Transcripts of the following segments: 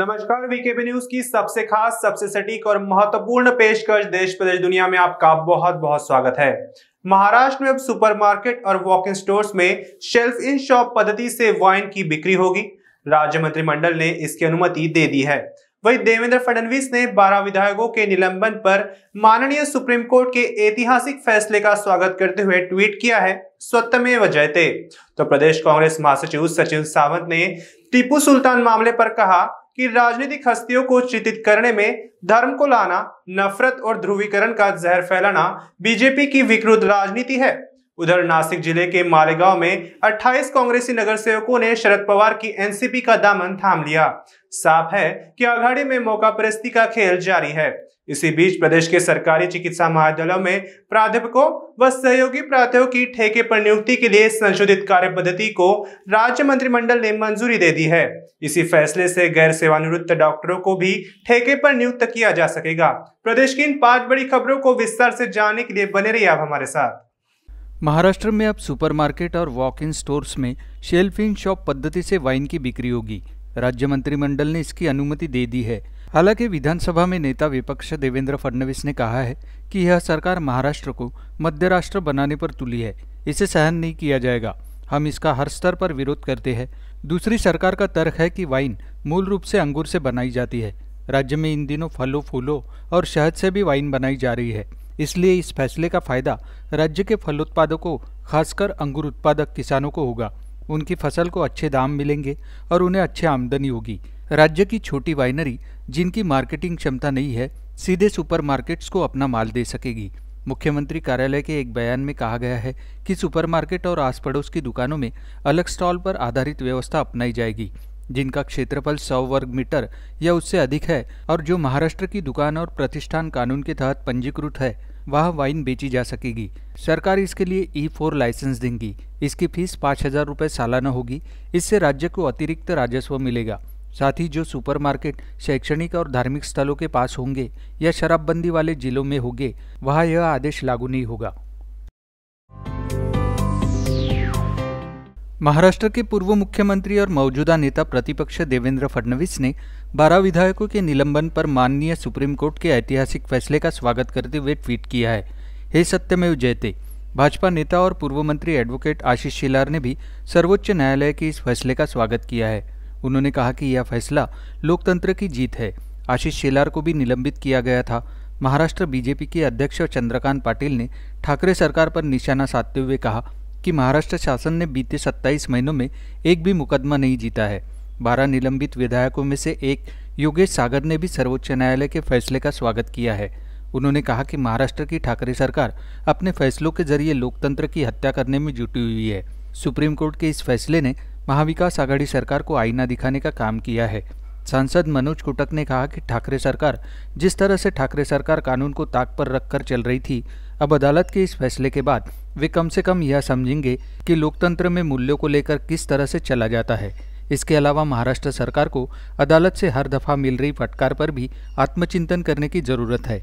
नमस्कार VKB news की सबसे खास सबसे सटीक और महत्वपूर्ण पेशकश देश प्रदेश दुनिया में आपका बहुत बहुत स्वागत है महाराष्ट्र में अब सुपरमार्केट और वॉक इन स्टोर्स में शेल्फ इन शॉप पद्धति से वाइन की बिक्री होगी राज्य मंत्रिमंडल ने इसकी अनुमति दे दी है वही देवेंद्र फडणवीस ने 12 विधायकों के निलंबन पर माननीय सुप्रीम कोर्ट के ऐतिहासिक फैसले का स्वागत करते हुए ट्वीट किया है स्वतमे वजयते तो प्रदेश कांग्रेस महासचिव सचिन सावंत ने टीपू सुल्तान मामले पर कहा कि राजनीतिक हस्तियों को चिंतित करने में धर्म को लाना नफरत और ध्रुवीकरण का जहर फैलाना बीजेपी की विकृत राजनीति है उधर नासिक जिले के मालेगांव में 28 कांग्रेसी नगर सेवकों ने शरद पवार की एनसीपी का दामन थाम लिया साफ है कि आघाड़ी में मौका परस्ती का खेल जारी है इसी बीच प्रदेश के सरकारी चिकित्सा महाविद्यालयों में प्राध्यापकों व सहयोगी प्राध्यापकों की ठेके पर नियुक्ति के लिए संशोधित कार्य पद्धति को राज्य मंत्रिमंडल ने मंजूरी दे दी है इसी फैसले से गैर सेवानिवृत्त डॉक्टरों को भी ठेके पर नियुक्त किया जा सकेगा प्रदेश की इन पांच बड़ी खबरों को विस्तार से जानने के लिए बने रही आप हमारे साथ महाराष्ट्र में अब सुपरमार्केट और वॉक इन स्टोर्स में शेल्फिंग शॉप पद्धति से वाइन की बिक्री होगी राज्य मंत्रिमंडल ने इसकी अनुमति दे दी है हालांकि विधानसभा में नेता विपक्ष देवेंद्र फडणवीस ने कहा है कि यह सरकार महाराष्ट्र को मध्य राष्ट्र बनाने पर तुली है इसे सहन नहीं किया जाएगा हम इसका हर स्तर पर विरोध करते हैं दूसरी सरकार का तर्क है कि वाइन मूल रूप से अंगूर से बनाई जाती है राज्य में इन दिनों फलों फूलों और शहद से भी वाइन बनाई जा रही है इसलिए इस फैसले का फायदा राज्य के फल उत्पादकों खासकर अंगूर उत्पादक किसानों को होगा उनकी फसल को अच्छे दाम मिलेंगे और उन्हें अच्छी आमदनी होगी राज्य की छोटी वाइनरी जिनकी मार्केटिंग क्षमता नहीं है सीधे सुपरमार्केट्स को अपना माल दे सकेगी मुख्यमंत्री कार्यालय के एक बयान में कहा गया है कि सुपरमार्केट और आस पड़ोस की दुकानों में अलग स्टॉल पर आधारित व्यवस्था अपनाई जाएगी जिनका क्षेत्रफल सौ वर्ग मीटर या उससे अधिक है और जो महाराष्ट्र की दुकान और प्रतिष्ठान कानून के तहत पंजीकृत है वह वाइन बेची जा सकेगी सरकार इसके लिए ई फोर लाइसेंस देंगी इसकी फीस पाँच हजार रुपये सालाना होगी इससे राज्य को अतिरिक्त राजस्व मिलेगा साथ ही जो सुपरमार्केट शैक्षणिक और धार्मिक स्थलों के पास होंगे या शराबबंदी वाले जिलों में होंगे वहां यह आदेश लागू नहीं होगा महाराष्ट्र के पूर्व मुख्यमंत्री और मौजूदा नेता प्रतिपक्ष देवेंद्र फडणवीस ने बारह विधायकों के निलंबन पर माननीय सुप्रीम कोर्ट के ऐतिहासिक फैसले का स्वागत करते हुए ट्वीट किया है हे सत्यमेव जयते भाजपा नेता और पूर्व मंत्री एडवोकेट आशीष शिलार ने भी सर्वोच्च न्यायालय के इस फैसले का स्वागत किया है उन्होंने कहा कि यह फैसला लोकतंत्र की जीत है आशीष शेलार को भी निलंबित किया गया था महाराष्ट्र बीजेपी के अध्यक्ष चंद्रकांत पाटिल ने ठाकरे सरकार पर निशाना साधते हुए कहा कि महाराष्ट्र शासन ने बीते 27 महीनों में एक भी मुकदमा नहीं जीता है बारह निलंबित विधायकों में से एक योगेश सागर ने भी सर्वोच्च न्यायालय के फैसले का स्वागत किया है उन्होंने कहा कि महाराष्ट्र की ठाकरे सरकार अपने फैसलों के जरिए लोकतंत्र की हत्या करने में जुटी हुई है सुप्रीम कोर्ट के इस फैसले ने महाविकास आघाड़ी सरकार को आईना दिखाने का काम किया है सांसद मनोज कुटक ने कहा कि ठाकरे सरकार जिस तरह से ठाकरे सरकार कानून को ताक पर रखकर चल रही थी अब अदालत के इस फैसले के बाद वे कम से कम यह समझेंगे कि लोकतंत्र में मूल्यों को लेकर किस तरह से चला जाता है इसके अलावा महाराष्ट्र सरकार को अदालत से हर दफा मिल रही फटकार पर भी आत्मचिंतन करने की जरूरत है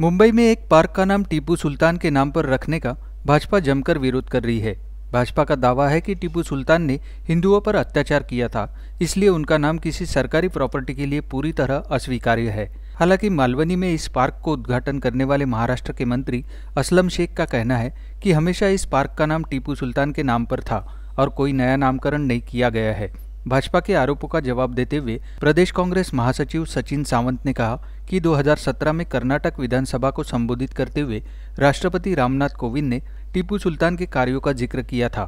मुंबई में एक पार्क का नाम टीपू सुल्तान के नाम पर रखने का भाजपा जमकर विरोध कर रही है भाजपा का दावा है कि टीपू सुल्तान ने हिंदुओं पर अत्याचार किया था इसलिए उनका नाम किसी सरकारी प्रॉपर्टी के लिए पूरी तरह अस्वीकार्य है हालांकि मालवनी में इस पार्क को उद्घाटन करने वाले महाराष्ट्र के मंत्री असलम शेख का कहना है कि हमेशा इस पार्क का नाम टीपू सुल्तान के नाम पर था और कोई नया नामकरण नहीं किया गया है भाजपा के आरोपों का जवाब देते हुए प्रदेश कांग्रेस महासचिव सचिन सावंत ने कहा कि 2017 में कर्नाटक विधानसभा को संबोधित करते हुए राष्ट्रपति रामनाथ कोविंद ने टीपू सुल्तान के कार्यों का जिक्र किया था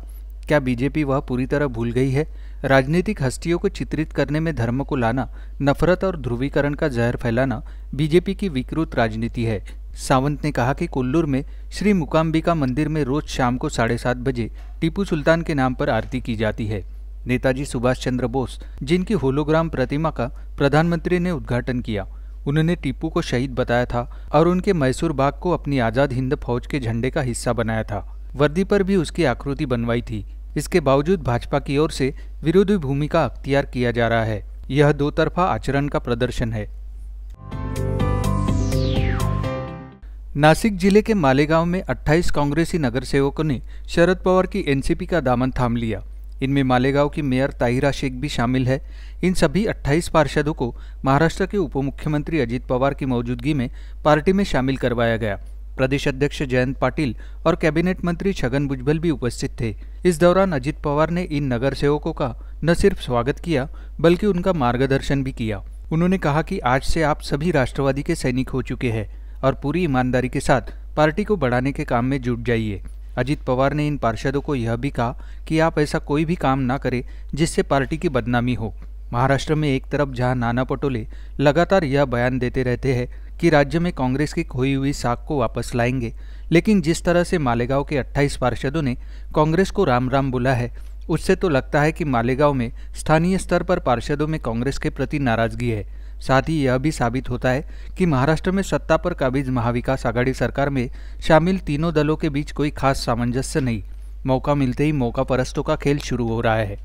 क्या बीजेपी वह पूरी तरह भूल गई है राजनीतिक हस्तियों को चित्रित करने में धर्म को लाना नफरत और ध्रुवीकरण का जहर फैलाना बीजेपी की विकृत राजनीति है सावंत ने कहा कि कोल्लूर में श्री मुकाम्बिका मंदिर में रोज शाम को साढ़े सात बजे टीपू सुल्तान के नाम पर आरती की जाती है नेताजी सुभाष चंद्र बोस जिनकी होलोग्राम प्रतिमा का प्रधानमंत्री ने उद्घाटन किया उन्होंने टीपू को शहीद बताया था और उनके मैसूर बाग को अपनी आज़ाद हिंद फौज के झंडे का हिस्सा बनाया था वर्दी पर भी उसकी आकृति बनवाई थी इसके बावजूद भाजपा की ओर से विरोधी भूमिका अख्तियार किया जा रहा है यह दो तरफा आचरण का प्रदर्शन है नासिक जिले के मालेगांव में 28 कांग्रेसी नगर सेवकों ने शरद पवार की एनसीपी का दामन थाम लिया इनमें मालेगांव की मेयर ताहिरा शेख भी शामिल है इन सभी 28 पार्षदों को महाराष्ट्र के उप मुख्यमंत्री अजित पवार की मौजूदगी में पार्टी में शामिल करवाया गया प्रदेश अध्यक्ष जयंत पाटिल और कैबिनेट मंत्री छगन भुजबल भी उपस्थित थे इस दौरान अजित पवार ने इन नगर सेवकों का न सिर्फ स्वागत किया बल्कि उनका मार्गदर्शन भी किया उन्होंने कहा कि आज से आप सभी राष्ट्रवादी के सैनिक हो चुके हैं और पूरी ईमानदारी के साथ पार्टी को बढ़ाने के काम में जुट जाइए अजित पवार ने इन पार्षदों को यह भी कहा कि आप ऐसा कोई भी काम ना करें जिससे पार्टी की बदनामी हो महाराष्ट्र में एक तरफ जहां नाना पटोले लगातार यह बयान देते रहते हैं कि राज्य में कांग्रेस की खोई हुई साख को वापस लाएंगे लेकिन जिस तरह से मालेगांव के 28 पार्षदों ने कांग्रेस को राम राम बोला है उससे तो लगता है कि मालेगांव में स्थानीय स्तर पर पार्षदों में कांग्रेस के प्रति नाराजगी है साथ ही यह भी साबित होता है कि महाराष्ट्र में सत्ता पर काबिज महाविकास आघाड़ी सरकार में शामिल तीनों दलों के बीच कोई खास सामंजस्य नहीं मौका मिलते ही मौका परस्तों का खेल शुरू हो रहा है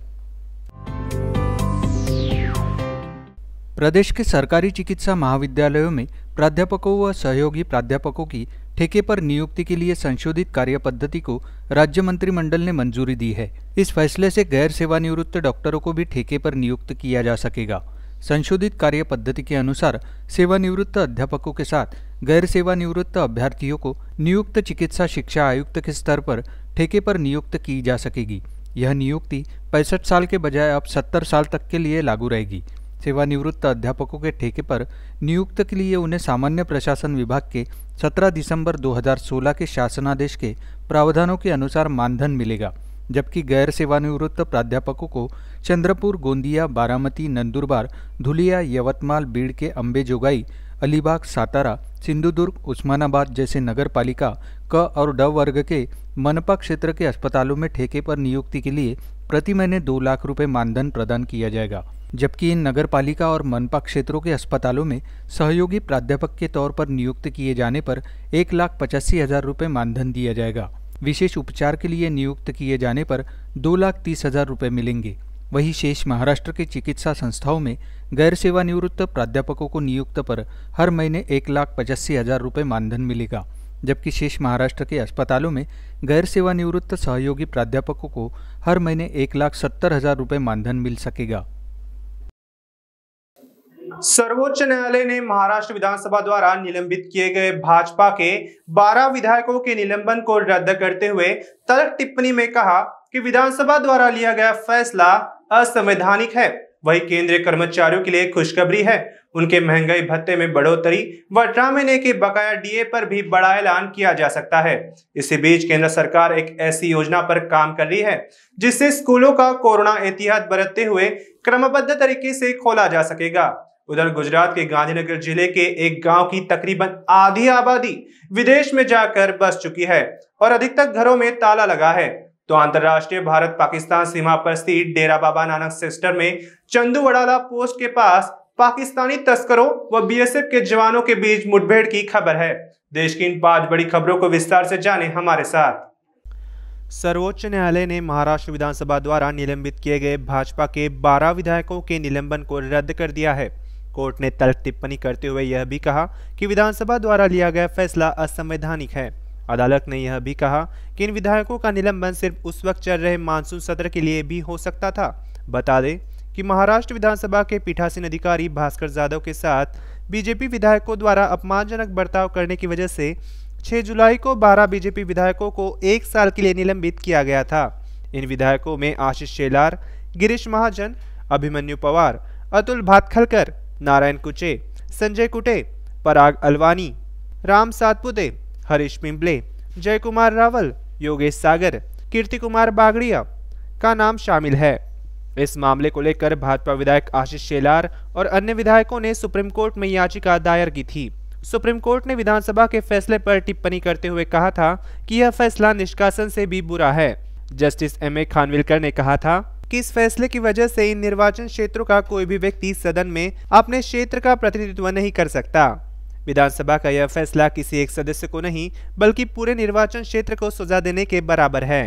प्रदेश के सरकारी चिकित्सा महाविद्यालयों में प्राध्यापकों व सहयोगी प्राध्यापकों की ठेके पर नियुक्ति के लिए संशोधित कार्य पद्धति को राज्य मंत्रिमंडल ने मंजूरी दी है इस फैसले से गैर सेवानिवृत्त डॉक्टरों को भी ठेके पर नियुक्त किया जा सकेगा संशोधित कार्य पद्धति के अनुसार सेवानिवृत्त अध्यापकों के साथ गैर सेवानिवृत्त अभ्यर्थियों को नियुक्त चिकित्सा शिक्षा आयुक्त के स्तर पर ठेके पर नियुक्त की जा सकेगी यह नियुक्ति पैंसठ साल के बजाय अब सत्तर साल तक के लिए लागू रहेगी सेवानिवृत्त अध्यापकों के ठेके पर नियुक्त के लिए उन्हें सामान्य प्रशासन विभाग के 17 दिसंबर 2016 के शासनादेश के प्रावधानों के अनुसार मानधन मिलेगा जबकि गैर सेवानिवृत्त प्राध्यापकों को चंद्रपुर गोंदिया बारामती नंदुरबार धुलिया यवतमाल बीड़ के अंबेजोगाई अलीबाग सातारा सिंधुदुर्ग उस्मानाबाद जैसे नगर पालिका क और ड वर्ग के मनपा क्षेत्र के अस्पतालों में ठेके पर नियुक्ति के लिए प्रति महीने दो लाख रुपए मानधन प्रदान किया जाएगा जबकि इन नगर पालिका और मनपा क्षेत्रों के अस्पतालों में सहयोगी प्राध्यापक के तौर पर नियुक्त किए जाने पर एक लाख पचासी हजार रुपये मानधन दिया जाएगा विशेष उपचार के लिए नियुक्त किए जाने पर दो लाख तीस हजार रुपये मिलेंगे वहीं शेष महाराष्ट्र के चिकित्सा संस्थाओं में गैर सेवानिवृत्त प्राध्यापकों को नियुक्त पर हर महीने एक लाख पचासी हजार रुपये मानधन मिलेगा जबकि शेष महाराष्ट्र के अस्पतालों में गैर सेवानिवृत्त सहयोगी प्राध्यापकों को हर महीने एक लाख सत्तर हजार रुपये मानधन मिल सकेगा सर्वोच्च न्यायालय ने महाराष्ट्र विधानसभा द्वारा निलंबित किए गए भाजपा के 12 विधायकों के निलंबन को रद्द करते हुए तलक टिप्पणी में कहा कि विधानसभा द्वारा लिया गया फैसला असंवैधानिक है वही केंद्रीय कर्मचारियों के लिए खुशखबरी है उनके महंगाई भत्ते में बढ़ोतरी व महीने के बकाया डीए पर भी बड़ा ऐलान किया जा सकता है इसी बीच केंद्र सरकार एक ऐसी योजना पर काम कर रही है जिससे स्कूलों का कोरोना एहतियात बरतते हुए क्रमबद्ध तरीके से खोला जा सकेगा उधर गुजरात के गांधीनगर जिले के एक गांव की तकरीबन आधी आबादी विदेश में जाकर बस चुकी है और अधिकतर घरों में ताला लगा है तो अंतर्राष्ट्रीय भारत पाकिस्तान सीमा पर स्थित डेरा बाबा नानक सिस्टर में चंदूवड़ाला पोस्ट के पास पाकिस्तानी तस्करों व बीएसएफ के जवानों के बीच मुठभेड़ की खबर है देश की इन पांच बड़ी खबरों को विस्तार से जाने हमारे साथ सर्वोच्च न्यायालय ने महाराष्ट्र विधानसभा द्वारा निलंबित किए गए भाजपा के 12 विधायकों के निलंबन को रद्द कर दिया है कोर्ट ने तर्क टिप्पणी करते हुए यह भी कहा कि विधानसभा द्वारा लिया गया फैसला असंवैधानिक है अदालत ने यह भी कहा कि इन विधायकों का निलंबन सिर्फ उस वक्त चल रहे मानसून सत्र के लिए भी हो सकता था बता दें कि महाराष्ट्र विधानसभा के पीठासीन अधिकारी भास्कर जाधव के साथ बीजेपी विधायकों द्वारा अपमानजनक बर्ताव करने की वजह से 6 जुलाई को 12 बीजेपी विधायकों को एक साल के लिए निलंबित किया गया था इन विधायकों में आशीष शेलार गिरीश महाजन अभिमन्यु पवार अतुल भातखलकर नारायण कुचे संजय कुटे पराग अलवानी राम सातपुते हरीश पिंपले जय कुमार रावल योगेश सागर कीर्ति कुमार बागड़िया का नाम शामिल है इस मामले को लेकर भाजपा विधायक आशीष शेलार और अन्य विधायकों ने सुप्रीम कोर्ट में याचिका दायर की थी सुप्रीम कोर्ट ने विधानसभा के फैसले पर टिप्पणी करते हुए कहा था कि यह फैसला निष्कासन से भी बुरा है जस्टिस एम ए खानविलकर ने कहा था कि इस फैसले की वजह से इन निर्वाचन क्षेत्रों का कोई भी व्यक्ति सदन में अपने क्षेत्र का प्रतिनिधित्व नहीं कर सकता विधानसभा का यह फैसला किसी एक सदस्य को नहीं बल्कि पूरे निर्वाचन क्षेत्र को सजा देने के बराबर है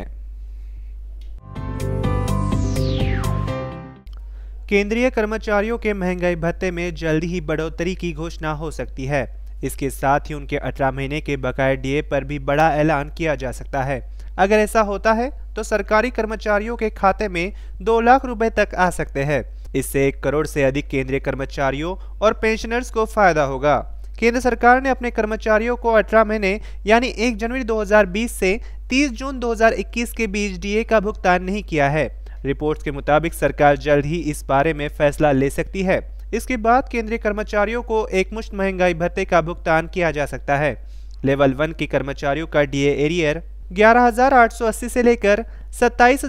केंद्रीय कर्मचारियों के महंगाई भत्ते में जल्द ही बढ़ोतरी की घोषणा हो सकती है इसके साथ ही उनके अठारह महीने के बकाया डीए पर भी बड़ा ऐलान किया जा सकता है अगर ऐसा होता है तो सरकारी कर्मचारियों के खाते में दो लाख रुपए तक आ सकते हैं इससे एक करोड़ से अधिक केंद्रीय कर्मचारियों और पेंशनर्स को फायदा होगा केंद्र सरकार ने अपने कर्मचारियों को अठारह महीने यानी 1 जनवरी 2020 से 30 जून 2021 के बीच डीए का भुगतान नहीं किया है रिपोर्ट्स के मुताबिक सरकार जल्द ही इस बारे में फैसला ले सकती है इसके बाद केंद्रीय कर्मचारियों को एकमुश्त महंगाई भत्ते का भुगतान किया जा सकता है लेवल वन के कर्मचारियों का डीए एरियर 11,880 से लेकर सत्ताईस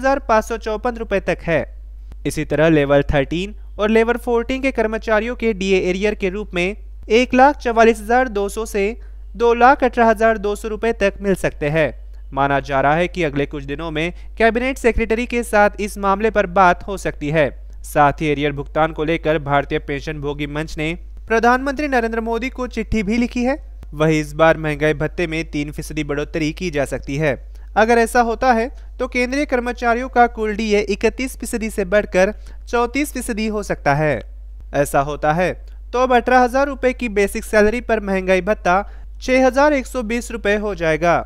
रुपए तक है इसी तरह लेवल 13 और लेवल 14 के कर्मचारियों के डीए एरियर के रूप में एक लाख चवालीस हजार दो सौ से दो लाख अठारह हजार दो सौ रुपए तक मिल सकते हैं माना जा रहा है कि अगले कुछ दिनों में कैबिनेट सेक्रेटरी के साथ इस मामले पर बात हो सकती है साथ ही एरियर भुगतान को लेकर भारतीय पेंशन भोगी मंच ने प्रधानमंत्री नरेंद्र मोदी को चिट्ठी भी लिखी है वही इस बार महंगाई भत्ते में तीन फीसदी बढ़ोतरी की जा सकती है अगर ऐसा होता है तो केंद्रीय कर्मचारियों का कुल डी ए इकतीस फीसदी से बढ़कर चौंतीस फीसदी हो सकता है ऐसा होता है तो अब अठारह हजार रुपए की बेसिक सैलरी पर महंगाई भत्ता छह हजार एक सौ बीस रुपए हो जाएगा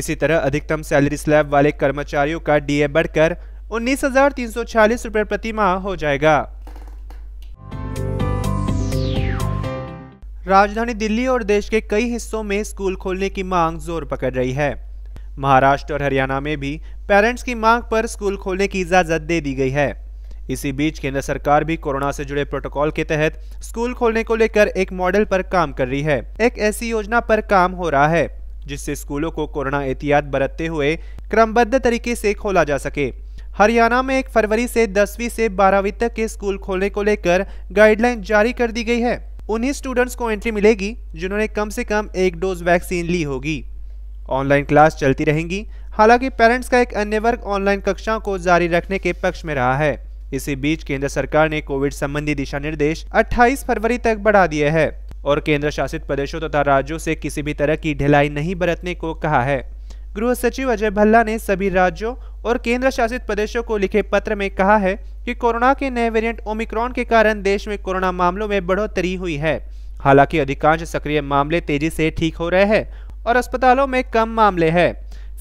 इसी तरह अधिकतम सैलरी स्लैब वाले कर्मचारियों का डीए बढ़कर उन्नीस हजार तीन सौ छियालीस रुपए प्रति माह हो जाएगा राजधानी दिल्ली और देश के कई हिस्सों में स्कूल खोलने की मांग जोर पकड़ रही है महाराष्ट्र और हरियाणा में भी पेरेंट्स की मांग पर स्कूल खोलने की इजाजत दे दी गई है इसी बीच केंद्र सरकार भी कोरोना से जुड़े प्रोटोकॉल के तहत स्कूल खोलने को लेकर एक मॉडल पर काम कर रही है एक ऐसी योजना पर काम हो रहा है जिससे स्कूलों को कोरोना एहतियात बरतते हुए क्रमबद्ध तरीके से खोला जा सके हरियाणा में एक फरवरी से दसवीं से बारहवीं तक के स्कूल खोलने को लेकर गाइडलाइन जारी कर दी गई है उन्हीं स्टूडेंट्स को एंट्री मिलेगी जिन्होंने कम से कम एक डोज वैक्सीन ली होगी ऑनलाइन क्लास चलती रहेंगी हालांकि पेरेंट्स का एक अन्य वर्ग ऑनलाइन कक्षाओं को जारी रखने के पक्ष में रहा है इसी बीच केंद्र सरकार ने कोविड संबंधी दिशा निर्देश 28 फरवरी तक बढ़ा दिए है और केंद्र शासित प्रदेशों तथा राज्यों से किसी भी तरह की ढिलाई नहीं बरतने को कहा है गृह सचिव अजय भल्ला ने सभी राज्यों और केंद्र शासित प्रदेशों को लिखे पत्र में कहा है कि कोरोना के नए वेरिएंट ओमिक्रॉन के कारण देश में कोरोना मामलों में बढ़ोतरी हुई है हालांकि अधिकांश सक्रिय मामले तेजी से ठीक हो रहे हैं और अस्पतालों में कम मामले हैं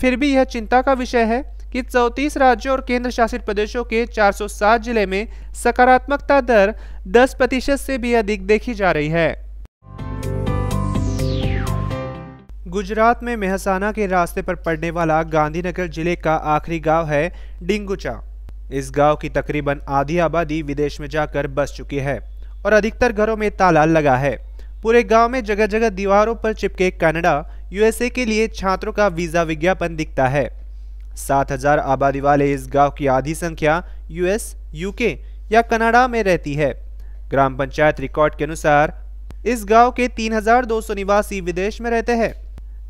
फिर भी यह चिंता का विषय है कि चौंतीस राज्यों और केंद्र शासित प्रदेशों के 407 जिले में सकारात्मकता दर 10 प्रतिशत से भी अधिक देखी जा रही है गुजरात में मेहसाना के रास्ते पर पड़ने वाला गांधीनगर जिले का आखिरी गांव है डिंगुचा इस गांव की तकरीबन आधी आबादी विदेश में जाकर बस चुकी है और अधिकतर घरों में ताला लगा है पूरे गांव में जगह जगह दीवारों पर चिपके कनाडा यूएसए के लिए छात्रों का वीज़ा विज्ञापन दिखता है 7000 आबादी वाले इस गांव की आधी संख्या यूएस यूके या कनाडा में रहती है ग्राम पंचायत रिकॉर्ड के अनुसार इस गांव के 3200 निवासी विदेश में रहते हैं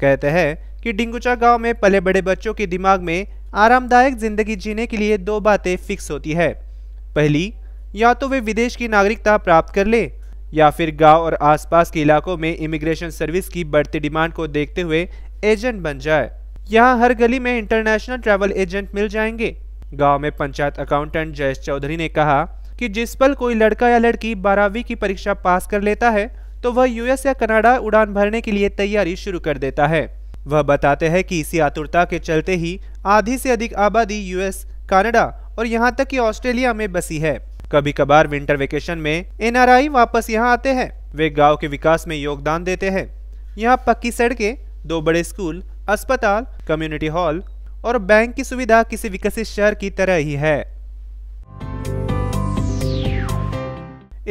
कहते हैं कि डिंगुचा गांव में पले बड़े बच्चों के दिमाग में आरामदायक जिंदगी जीने के लिए दो बातें फिक्स होती है पहली या तो वे विदेश की नागरिकता प्राप्त कर ले या फिर गांव और आसपास के इलाकों में इमिग्रेशन सर्विस की बढ़ती डिमांड को देखते हुए एजेंट बन जाए यहाँ हर गली में इंटरनेशनल ट्रैवल एजेंट मिल जाएंगे गांव में पंचायत अकाउंटेंट जयेश चौधरी ने कहा कि जिस पल कोई लड़का या लड़की बारहवीं की परीक्षा पास कर लेता है तो वह यूएस या कनाडा उड़ान भरने के लिए तैयारी शुरू कर देता है वह बताते हैं कि इसी आतुरता के चलते ही आधी से अधिक आबादी यूएस कनाडा और यहाँ तक कि ऑस्ट्रेलिया में बसी है कभी कभार विंटर वेकेशन में एनआरआई वापस यहाँ आते हैं वे गांव के विकास में योगदान देते हैं यहाँ पक्की सड़कें दो बड़े स्कूल अस्पताल कम्युनिटी हॉल और बैंक की सुविधा किसी विकसित शहर की तरह ही है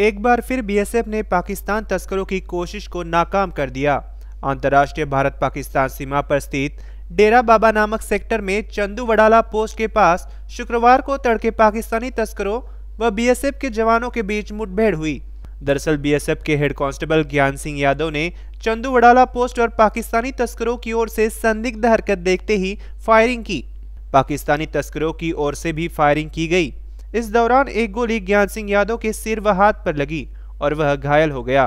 एक बार फिर बीएसएफ ने पाकिस्तान तस्करों की कोशिश को नाकाम कर दिया अंतर्राष्ट्रीय भारत पाकिस्तान सीमा पर स्थित डेरा बाबा नामक सेक्टर में चंदू वडाला पोस्ट के पास शुक्रवार को तड़के पाकिस्तानी तस्करों व बीएसएफ के जवानों के बीच मुठभेड़ हुई दरअसल बीएसएफ के हेड कांस्टेबल ज्ञान सिंह यादव ने चंदू वडाला पोस्ट और पाकिस्तानी तस्करों की ओर से संदिग्ध हरकत देखते ही फायरिंग की पाकिस्तानी तस्करों की ओर से भी फायरिंग की गई इस दौरान एक गोली ज्ञान सिंह यादव के सिर व हाथ पर लगी और वह घायल हो गया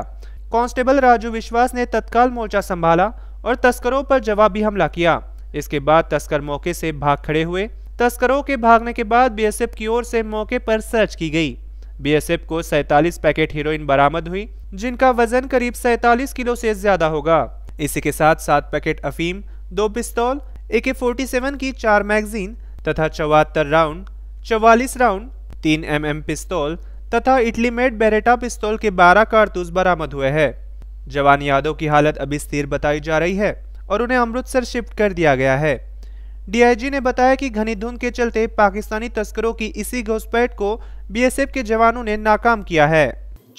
कांस्टेबल राजू विश्वास ने तत्काल मोर्चा संभाला और तस्करों पर जवाबी हमला किया इसके बाद तस्कर मौके से भाग खड़े हुए तस्करों के भागने के बाद बीएसएफ की ओर से मौके पर सर्च की गई बीएसएफ को सैतालीस पैकेट हीरोइन बरामद हुई जिनका वजन करीब सैतालीस किलो से ज्यादा होगा इसी के साथ सात पैकेट अफीम दो पिस्तौल ए के फोर्टी सेवन की चार मैगजीन तथा चौहत्तर राउंड चौवालीस राउंड तीन एम एम पिस्तौल तथा इटली मेड बेरेटा पिस्तौल के 12 कारतूस बरामद हुए हैं जवान यादव की हालत अभी स्थिर बताई जा रही है और उन्हें अमृतसर शिफ्ट कर दिया गया है डीआईजी ने बताया कि घनी धुंध के चलते पाकिस्तानी तस्करों की इसी घुसपैठ को बीएसएफ के जवानों ने नाकाम किया है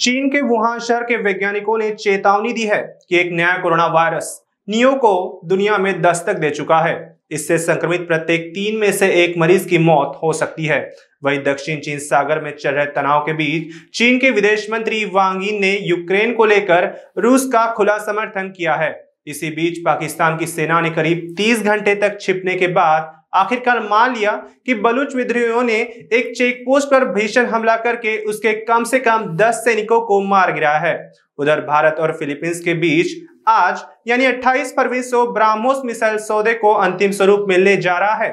चीन के वुहान शहर के वैज्ञानिकों ने चेतावनी दी है कि एक नया कोरोना वायरस नियो को दुनिया में दस्तक दे चुका है इससे संक्रमित प्रत्येक तीन में से एक मरीज की मौत हो सकती है वहीं दक्षिण चीन सागर में चल रहे तनाव के बीच चीन के विदेश मंत्री वांगी ने यूक्रेन को लेकर रूस का खुला समर्थन किया है इसी बीच पाकिस्तान की सेना ने करीब 30 घंटे तक छिपने के बाद आखिरकार मान लिया कि बलूच विद्रोहियों ने एक चेक पोस्ट पर भीषण हमला करके उसके कम से कम 10 सैनिकों को मार गिराया है उधर भारत और फिलीपींस के बीच आज यानी 28 फरवरी से ब्राह्मोस मिसाइल सौदे को अंतिम स्वरूप मिलने जा रहा है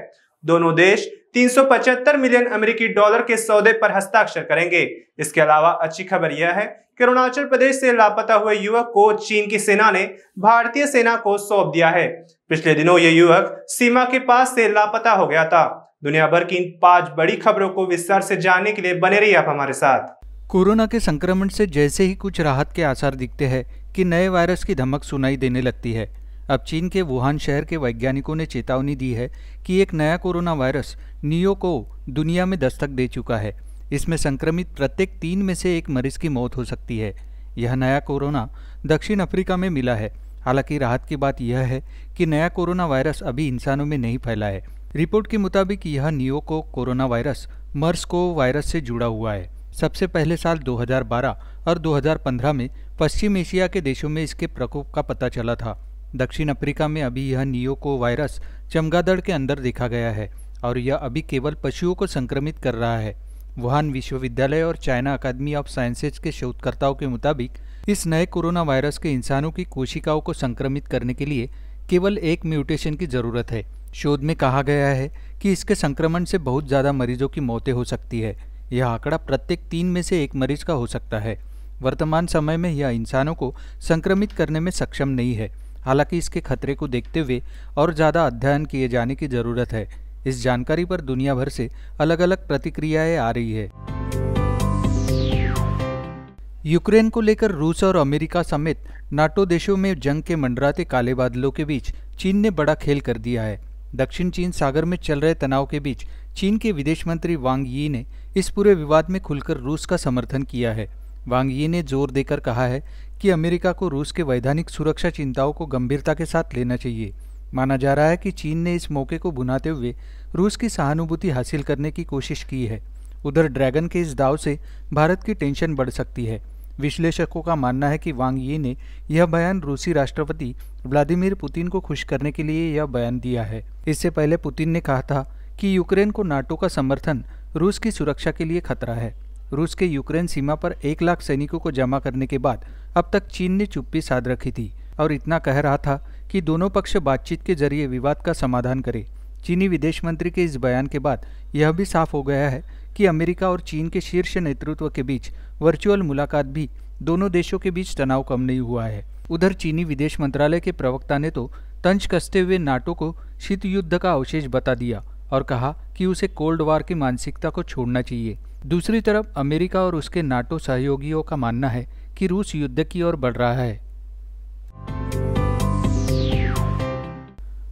दोनों देश 375 मिलियन अमेरिकी डॉलर के सौदे पर हस्ताक्षर करेंगे इसके अलावा अच्छी खबर यह है कि अरुणाचल प्रदेश से लापता हुए युवक को चीन की सेना ने भारतीय सेना को सौंप दिया है पिछले दिनों ये युवक सीमा के पास से लापता हो गया था दुनिया भर की इन पांच बड़ी खबरों को विस्तार से जानने के लिए बने रही आप हमारे साथ कोरोना के संक्रमण से जैसे ही कुछ राहत के आसार दिखते हैं कि नए वायरस की धमक सुनाई देने लगती है अब चीन के वुहान शहर के वैज्ञानिकों ने चेतावनी दी है कि एक नया कोरोना वायरस नियो को दुनिया में दस्तक दे चुका है इसमें संक्रमित प्रत्येक तीन में से एक मरीज की मौत हो सकती है यह नया कोरोना दक्षिण अफ्रीका में मिला है हालांकि राहत की बात यह है कि नया कोरोना वायरस अभी इंसानों में नहीं फैला है रिपोर्ट के मुताबिक यह नियो को कोरोना वायरस मर्स को वायरस से जुड़ा हुआ है सबसे पहले साल 2012 और 2015 में पश्चिम एशिया के देशों में इसके प्रकोप का पता चला था दक्षिण अफ्रीका में अभी यह नियोको वायरस चमगादड़ के अंदर देखा गया है और यह अभी केवल पशुओं को संक्रमित कर रहा है वुहान विश्वविद्यालय और चाइना अकादमी ऑफ साइंसेज के शोधकर्ताओं के मुताबिक इस नए कोरोना वायरस के इंसानों की कोशिकाओं को संक्रमित करने के लिए केवल एक म्यूटेशन की ज़रूरत है शोध में कहा गया है कि इसके संक्रमण से बहुत ज़्यादा मरीजों की मौतें हो सकती है यह आंकड़ा प्रत्येक तीन में से एक मरीज का हो सकता है वर्तमान समय में यह इंसानों को संक्रमित करने में सक्षम नहीं है हालांकि इसके खतरे को देखते हुए और ज़्यादा अध्ययन किए जाने की ज़रूरत है इस जानकारी पर दुनिया भर से अलग अलग प्रतिक्रियाएं आ रही है यूक्रेन को लेकर रूस और अमेरिका समेत नाटो देशों में जंग के मंडराते काले बादलों के बीच चीन ने बड़ा खेल कर दिया है दक्षिण चीन सागर में चल रहे तनाव के बीच चीन के विदेश मंत्री वांग यी ने इस पूरे विवाद में खुलकर रूस का समर्थन किया है वांग यी ने जोर देकर कहा है कि अमेरिका को रूस के वैधानिक सुरक्षा चिंताओं को गंभीरता के साथ लेना चाहिए माना जा रहा है कि चीन ने इस मौके को भुनाते हुए रूस की सहानुभूति हासिल करने की कोशिश की है उधर ड्रैगन के इस दाव से भारत की टेंशन बढ़ सकती है विश्लेषकों का मानना है कि वांग यी ने यह बयान रूसी राष्ट्रपति व्लादिमीर पुतिन को खुश करने के लिए यह बयान दिया है इससे पहले पुतिन ने कहा था कि यूक्रेन को नाटो का समर्थन रूस की सुरक्षा के लिए खतरा है रूस के यूक्रेन सीमा पर एक लाख सैनिकों को जमा करने के बाद अब तक चीन ने चुप्पी साध रखी थी और इतना कह रहा था कि दोनों पक्ष बातचीत के जरिए विवाद का समाधान करें चीनी विदेश मंत्री के इस बयान के बाद यह भी साफ हो गया है कि अमेरिका और चीन के शीर्ष नेतृत्व के बीच वर्चुअल मुलाकात भी दोनों देशों के बीच तनाव कम नहीं हुआ है उधर चीनी विदेश मंत्रालय के प्रवक्ता ने तो तंज कसते हुए नाटो को शीत युद्ध का अवशेष बता दिया और कहा कि उसे कोल्ड वार की मानसिकता को छोड़ना चाहिए दूसरी तरफ अमेरिका और उसके नाटो सहयोगियों का मानना है कि रूस युद्ध की ओर बढ़ रहा है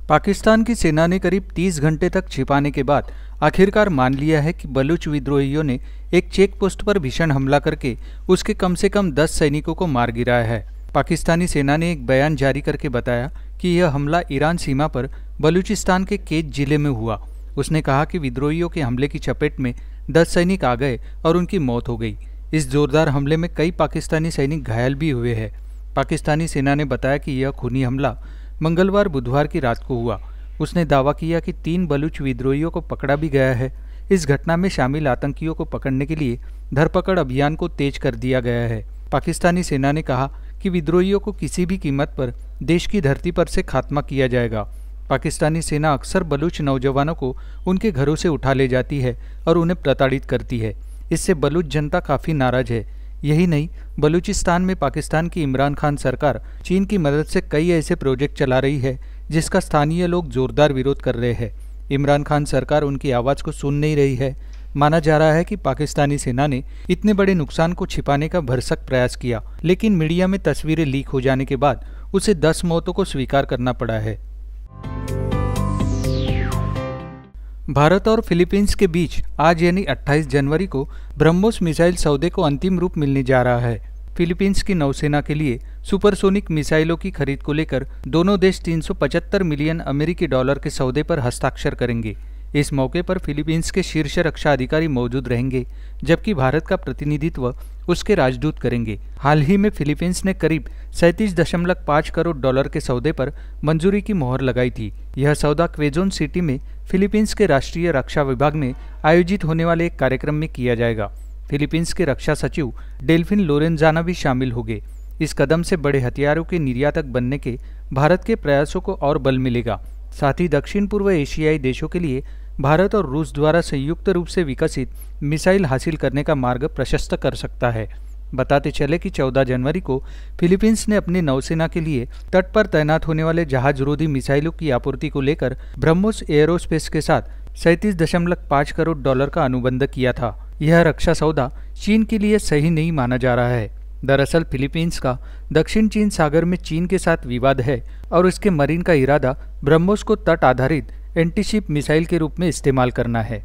पाकिस्तान की सेना ने करीब 30 घंटे तक छिपाने के बाद आखिरकार मान लिया है कि बलूच विद्रोहियों ने एक चेक पोस्ट पर भीषण हमला करके उसके कम से कम 10 सैनिकों को मार गिराया है पाकिस्तानी सेना ने एक बयान जारी करके बताया कि यह हमला ईरान सीमा पर बलूचिस्तान के केज जिले में हुआ उसने कहा कि विद्रोहियों के हमले की चपेट में दस सैनिक आ गए और उनकी मौत हो गई इस जोरदार हमले में कई पाकिस्तानी सैनिक घायल भी हुए हैं पाकिस्तानी सेना ने बताया कि यह खूनी हमला मंगलवार बुधवार की रात को हुआ उसने दावा किया कि तीन बलूच विद्रोहियों को पकड़ा भी गया है इस घटना में शामिल आतंकियों को पकड़ने के लिए धरपकड़ अभियान को तेज कर दिया गया है पाकिस्तानी सेना ने कहा कि विद्रोहियों को किसी भी कीमत पर देश की धरती पर से खात्मा किया जाएगा पाकिस्तानी सेना अक्सर बलूच नौजवानों को उनके घरों से उठा ले जाती है और उन्हें प्रताड़ित करती है इससे बलूच जनता काफ़ी नाराज है यही नहीं बलूचिस्तान में पाकिस्तान की इमरान खान सरकार चीन की मदद से कई ऐसे प्रोजेक्ट चला रही है जिसका स्थानीय लोग जोरदार विरोध कर रहे हैं इमरान खान सरकार उनकी आवाज़ को सुन नहीं रही है माना जा रहा है कि पाकिस्तानी सेना ने इतने बड़े नुकसान को छिपाने का भरसक प्रयास किया लेकिन मीडिया में तस्वीरें लीक हो जाने के बाद उसे दस मौतों को स्वीकार करना पड़ा है भारत और फिलीपींस के बीच आज यानी 28 जनवरी को ब्रह्मोस मिसाइल सौदे को अंतिम रूप मिलने जा रहा है फिलीपींस की नौसेना के लिए सुपरसोनिक मिसाइलों की खरीद को लेकर दोनों देश 375 मिलियन अमेरिकी डॉलर के सौदे पर हस्ताक्षर करेंगे इस मौके पर फिलीपींस के शीर्ष रक्षा अधिकारी मौजूद रहेंगे जबकि भारत का प्रतिनिधित्व उसके राजदूत करेंगे हाल ही में फिलीपींस ने करीब सैंतीस दशमलव पाँच करोड़ डॉलर के सौदे पर मंजूरी की मोहर लगाई थी यह सौदा क्वेजोन सिटी में फिलीपींस के राष्ट्रीय रक्षा विभाग में आयोजित होने वाले एक कार्यक्रम में किया जाएगा फिलीपींस के रक्षा सचिव डेल्फिन लोरेंजाना भी शामिल होंगे इस कदम से बड़े हथियारों के निर्यातक बनने के भारत के प्रयासों को और बल मिलेगा साथ ही दक्षिण पूर्व एशियाई देशों के लिए भारत और रूस द्वारा संयुक्त रूप से विकसित मिसाइल हासिल करने का मार्ग प्रशस्त कर सकता है बताते चले कि 14 जनवरी को फिलीपींस ने अपनी नौसेना के लिए तट पर तैनात होने वाले जहाजरोधी मिसाइलों की आपूर्ति को लेकर ब्रह्मोस एयरोस्पेस के साथ सैंतीस दशमलव पाँच करोड़ डॉलर का अनुबंध किया था यह रक्षा सौदा चीन के लिए सही नहीं माना जा रहा है दरअसल फिलीपींस का दक्षिण चीन सागर में चीन के साथ विवाद है और उसके मरीन का इरादा ब्रह्मोस को तट आधारित एंटीशिप मिसाइल के रूप में इस्तेमाल करना है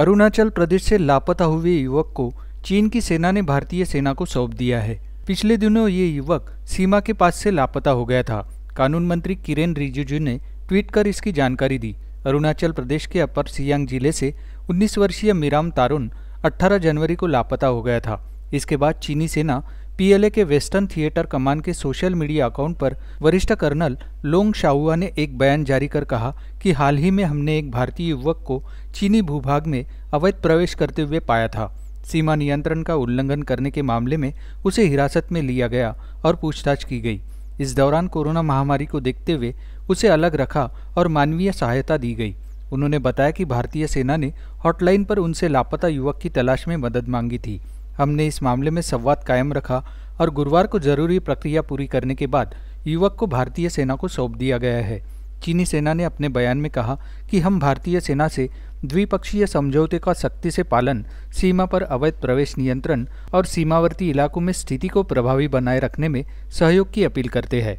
अरुणाचल प्रदेश से लापता हुए युवक को चीन की सेना ने भारतीय सेना को सौंप दिया है पिछले दिनों ये युवक सीमा के पास से लापता हो गया था कानून मंत्री किरेन रिजिजू ने ट्वीट कर इसकी जानकारी दी अरुणाचल प्रदेश के अपर सियांग जिले से 19 वर्षीय मीराम तारुण 18 जनवरी को लापता हो गया था इसके बाद चीनी सेना पीएलए के वेस्टर्न थिएटर कमान के सोशल मीडिया अकाउंट पर वरिष्ठ कर्नल लोंग शाहुआ ने एक बयान जारी कर कहा कि हाल ही में हमने एक भारतीय युवक को चीनी भूभाग में अवैध प्रवेश करते हुए पाया था सीमा नियंत्रण का उल्लंघन करने के मामले में उसे हिरासत में लिया गया और पूछताछ की गई इस दौरान कोरोना महामारी को देखते हुए उसे अलग रखा और मानवीय सहायता दी गई उन्होंने बताया कि भारतीय सेना ने हॉटलाइन पर उनसे लापता युवक की तलाश में मदद मांगी थी हमने इस मामले में संवाद कायम रखा और गुरुवार को जरूरी प्रक्रिया पूरी करने के बाद युवक को भारतीय सेना को सौंप दिया गया है चीनी सेना ने अपने बयान में कहा कि हम भारतीय सेना से द्विपक्षीय समझौते का सख्ती से पालन सीमा पर अवैध प्रवेश नियंत्रण और सीमावर्ती इलाकों में स्थिति को प्रभावी बनाए रखने में सहयोग की अपील करते हैं